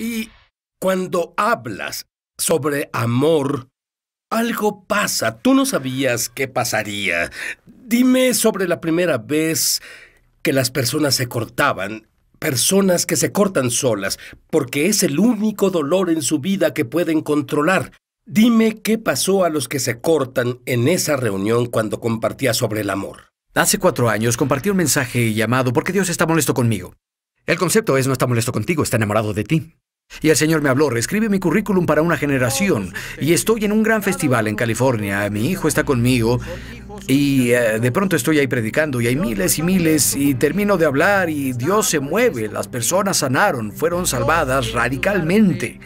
Y cuando hablas sobre amor, algo pasa. Tú no sabías qué pasaría. Dime sobre la primera vez que las personas se cortaban, personas que se cortan solas, porque es el único dolor en su vida que pueden controlar. Dime qué pasó a los que se cortan en esa reunión cuando compartía sobre el amor. Hace cuatro años compartí un mensaje llamado ¿Por qué Dios está molesto conmigo? El concepto es no está molesto contigo, está enamorado de ti. Y el Señor me habló, reescribe mi currículum para una generación. Y estoy en un gran festival en California, mi hijo está conmigo. Y eh, de pronto estoy ahí predicando y hay miles y miles y termino de hablar y Dios se mueve, las personas sanaron, fueron salvadas radicalmente.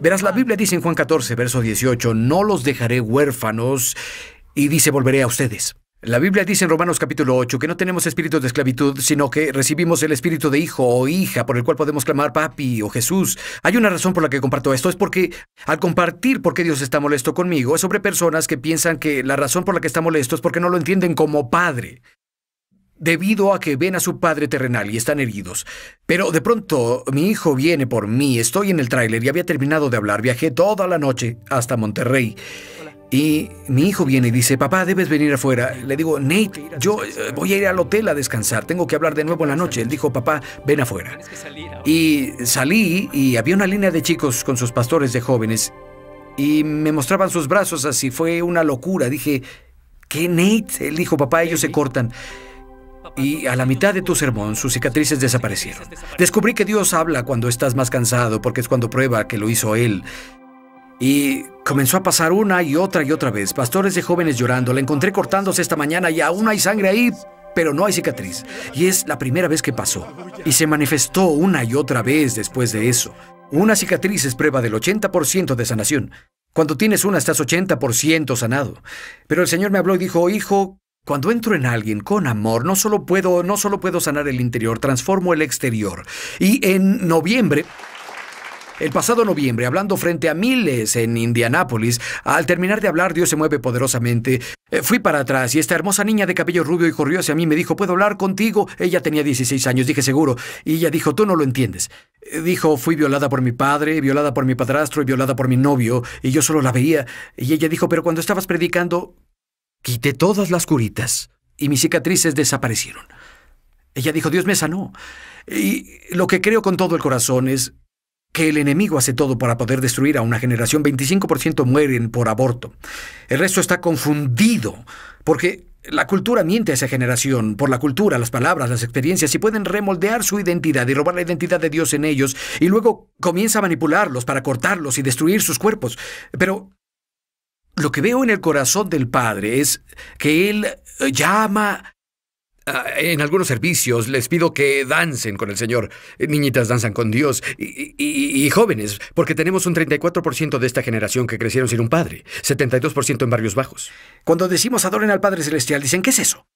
Verás, la Biblia dice en Juan 14, verso 18, no los dejaré huérfanos y dice, volveré a ustedes. La Biblia dice en Romanos capítulo 8 que no tenemos espíritu de esclavitud, sino que recibimos el espíritu de hijo o hija por el cual podemos clamar papi o Jesús. Hay una razón por la que comparto esto, es porque al compartir por qué Dios está molesto conmigo, es sobre personas que piensan que la razón por la que está molesto es porque no lo entienden como padre debido a que ven a su padre terrenal y están heridos. Pero de pronto mi hijo viene por mí, estoy en el tráiler y había terminado de hablar, viajé toda la noche hasta Monterrey y mi hijo viene y dice, papá, debes venir afuera. Le digo, Nate, yo eh, voy a ir al hotel a descansar, tengo que hablar de nuevo en la noche. Él dijo, papá, ven afuera. Y salí y había una línea de chicos con sus pastores de jóvenes y me mostraban sus brazos así, fue una locura. Dije, ¿qué Nate? Él dijo, papá, ellos se cortan. Y a la mitad de tu sermón sus cicatrices desaparecieron. Descubrí que Dios habla cuando estás más cansado porque es cuando prueba que lo hizo Él. Y comenzó a pasar una y otra y otra vez. Pastores de jóvenes llorando. La encontré cortándose esta mañana y aún hay sangre ahí, pero no hay cicatriz. Y es la primera vez que pasó. Y se manifestó una y otra vez después de eso. Una cicatriz es prueba del 80% de sanación. Cuando tienes una estás 80% sanado. Pero el Señor me habló y dijo, hijo, cuando entro en alguien con amor, no solo puedo, no solo puedo sanar el interior, transformo el exterior. Y en noviembre el pasado noviembre, hablando frente a miles en Indianápolis, al terminar de hablar, Dios se mueve poderosamente. Eh, fui para atrás y esta hermosa niña de cabello rubio y corrió hacia mí, me dijo, ¿puedo hablar contigo? Ella tenía 16 años, dije seguro. Y ella dijo, tú no lo entiendes. Eh, dijo, fui violada por mi padre, violada por mi padrastro y violada por mi novio, y yo solo la veía. Y ella dijo, pero cuando estabas predicando, quité todas las curitas y mis cicatrices desaparecieron. Ella dijo, Dios me sanó. Y lo que creo con todo el corazón es que el enemigo hace todo para poder destruir a una generación. 25% mueren por aborto. El resto está confundido porque la cultura miente a esa generación por la cultura, las palabras, las experiencias y pueden remoldear su identidad y robar la identidad de Dios en ellos y luego comienza a manipularlos para cortarlos y destruir sus cuerpos. Pero lo que veo en el corazón del Padre es que Él llama Ah, en algunos servicios les pido que dancen con el Señor. Eh, niñitas danzan con Dios. Y, jóvenes, porque tenemos un 34% de esta generación que crecieron sin un padre, 72% en barrios bajos. Cuando decimos adoren al Padre Celestial, dicen, ¿qué es eso?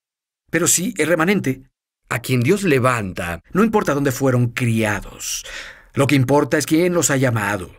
Pero sí, es remanente. A quien Dios levanta. No importa dónde fueron criados. Lo que importa es quién los ha llamado.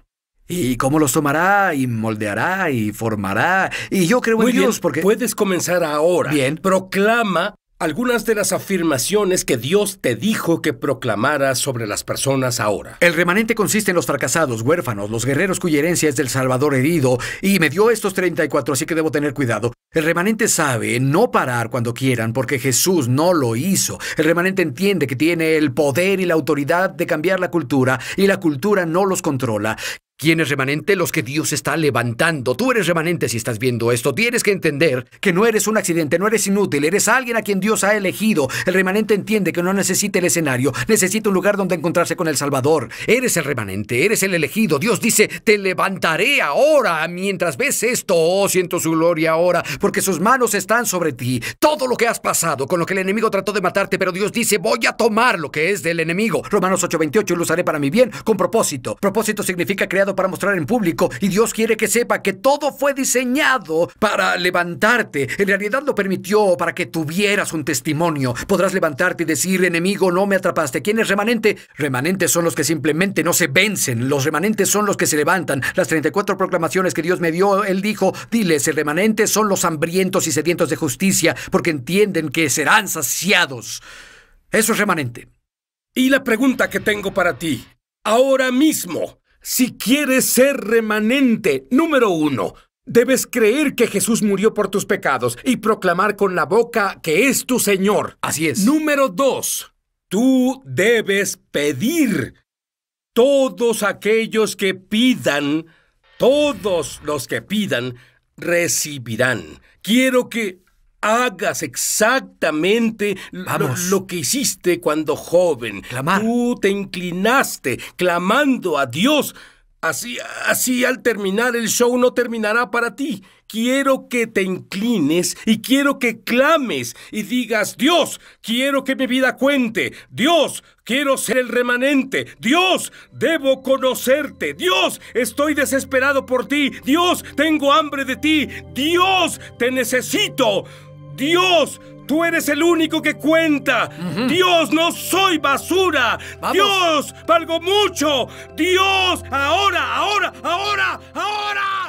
Y cómo los tomará y moldeará y formará. Y yo creo en Dios porque... Puedes comenzar ahora. Bien. Proclama algunas de las afirmaciones que Dios te dijo que proclamaras sobre las personas ahora. El remanente consiste en los fracasados, huérfanos, los guerreros cuya herencia es del Salvador herido, y me dio estos 34, así que debo tener cuidado. El remanente sabe no parar cuando quieran, porque Jesús no lo hizo. El remanente entiende que tiene el poder y la autoridad de cambiar la cultura, y la cultura no los controla. ¿Quién es remanente? Los que Dios está levantando. Tú eres remanente si estás viendo esto. Tienes que entender que no eres un accidente, no eres inútil, eres alguien a quien Dios ha elegido. El remanente entiende que no necesita el escenario, necesita un lugar donde encontrarse con el Salvador. Eres el remanente, eres el elegido. Dios dice, te levantaré ahora mientras ves esto. Oh, siento su gloria ahora, porque sus manos están sobre ti. Todo lo que has pasado, con lo que el enemigo trató de matarte, pero Dios dice, voy a tomar lo que es del enemigo. Romanos 8:28, lo usaré para mi bien, con propósito. Propósito significa crear para mostrar en público y Dios quiere que sepa que todo fue diseñado para levantarte. En realidad lo permitió para que tuvieras un testimonio. Podrás levantarte y decir, enemigo, no me atrapaste. ¿Quién es remanente? Remanentes son los que simplemente no se vencen. Los remanentes son los que se levantan. Las 34 proclamaciones que Dios me dio, Él dijo, diles, el remanente son los hambrientos y sedientos de justicia porque entienden que serán saciados. Eso es remanente. Y la pregunta que tengo para ti, ahora mismo, si quieres ser remanente, número uno, Debes creer que Jesús murió por tus pecados y proclamar con la boca que es tu Señor. Así es. Número dos, tú debes pedir. Todos aquellos que pidan, todos los que pidan, recibirán. Quiero que hagas exactamente lo, que hiciste cuando joven. Tú te inclinaste clamando a Dios. Así, así al terminar el show no terminará para ti. Quiero que te inclines y quiero que clames y digas, Dios, quiero que mi vida cuente. Dios, quiero ser el remanente. Dios, debo conocerte. Dios, estoy desesperado por ti. Dios, tengo hambre de ti. Dios, te necesito. Dios, tú eres el único que cuenta. Dios, no soy basura. Dios, valgo mucho. Dios, ahora, ahora, ahora, ahora.